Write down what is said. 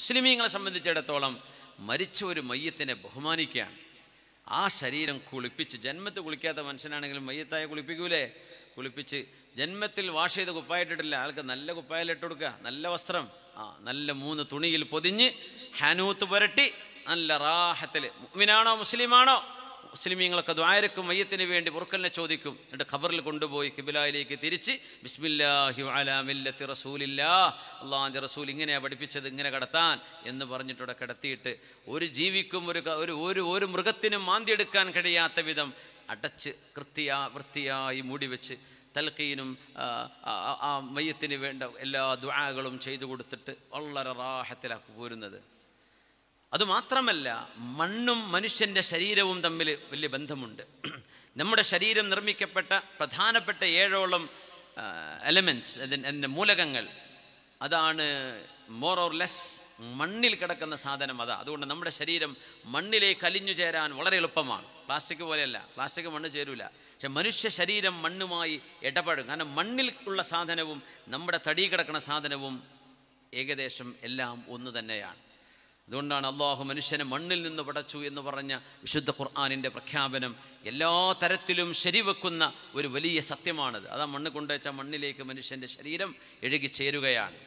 മുസ്ലിമീങ്ങളെ സംബന്ധിച്ചിടത്തോളം മരിച്ച ഒരു മയ്യത്തിനെ ബഹുമാനിക്കുകയാണ് ആ ശരീരം കുളിപ്പിച്ച് ജന്മത്ത് കുളിക്കാത്ത മനുഷ്യനാണെങ്കിലും മയ്യത്തായ കുളിപ്പിക്കൂലേ കുളിപ്പിച്ച് ജന്മത്തിൽ വാഷ് ചെയ്ത് കുപ്പായിട്ടിട്ടില്ല ആൾക്ക് നല്ല ഇട്ട് കൊടുക്കുക നല്ല വസ്ത്രം ആ നല്ല മൂന്ന് തുണിയിൽ പൊതിഞ്ഞ് ഹനൂത്ത് പുരട്ടി നല്ല റാഹത്തിൽ മുഗ്മിനാണോ മുസ്ലിമാണോ മുസ്ലിമീങ്ങളൊക്കെ ദ്വാരക്കും മയ്യത്തിന് വേണ്ടി മുറുക്കലിനെ ചോദിക്കും എന്നിട്ട് ഖബറിൽ കൊണ്ടുപോയി കിബിലയിലേക്ക് തിരിച്ച് ബിസ്മില്ലാഹി റസൂലില്ലാ റസൂൽ ഇങ്ങനെയാണ് പഠിപ്പിച്ചത് ഇങ്ങനെ കടത്താൻ എന്ന് പറഞ്ഞിട്ടവിടെ കിടത്തിയിട്ട് ഒരു ജീവിക്കും ഒരു ഒരു ഒരു മൃഗത്തിനും മാന്തിയെടുക്കാൻ കഴിയാത്ത വിധം അടച്ച് കൃത്യാ വൃത്തിയായി വെച്ച് തൽക്കീനും ആ മയ്യത്തിന് വേണ്ട എല്ലാ ദ്വാകളും ചെയ്തു കൊടുത്തിട്ട് വളരെ റാഹത്തിലാക്കി പോരുന്നത് അതുമാത്രമല്ല മണ്ണും മനുഷ്യൻ്റെ ശരീരവും തമ്മിൽ വലിയ ബന്ധമുണ്ട് നമ്മുടെ ശരീരം നിർമ്മിക്കപ്പെട്ട പ്രധാനപ്പെട്ട ഏഴോളം എലമെൻറ്റ്സ് അതിൻ്റെ മൂലകങ്ങൾ അതാണ് മോർ ഓർ ലെസ് മണ്ണിൽ കിടക്കുന്ന സാധനം അതാ അതുകൊണ്ട് നമ്മുടെ ശരീരം മണ്ണിലേക്ക് അലിഞ്ഞു ചേരാൻ വളരെ എളുപ്പമാണ് പ്ലാസ്റ്റിക് പോലെയല്ല പ്ലാസ്റ്റിക് മണ്ണ് ചേരൂല പക്ഷെ മനുഷ്യ ശരീരം മണ്ണുമായി ഇടപെടും കാരണം മണ്ണിൽ ഉള്ള സാധനവും നമ്മുടെ തടി കിടക്കുന്ന സാധനവും ഏകദേശം എല്ലാം ഒന്ന് തന്നെയാണ് അതുകൊണ്ടാണ് അള്ളാഹു മനുഷ്യനെ മണ്ണിൽ നിന്ന് പടച്ചു എന്ന് പറഞ്ഞ വിശുദ്ധ ഖുർആാനിൻ്റെ പ്രഖ്യാപനം എല്ലാ തരത്തിലും ശരിവെക്കുന്ന ഒരു വലിയ സത്യമാണത് അത് മണ്ണ് കൊണ്ടുവച്ച മണ്ണിലേക്ക് മനുഷ്യൻ്റെ ശരീരം എഴുകി ചേരുകയാണ്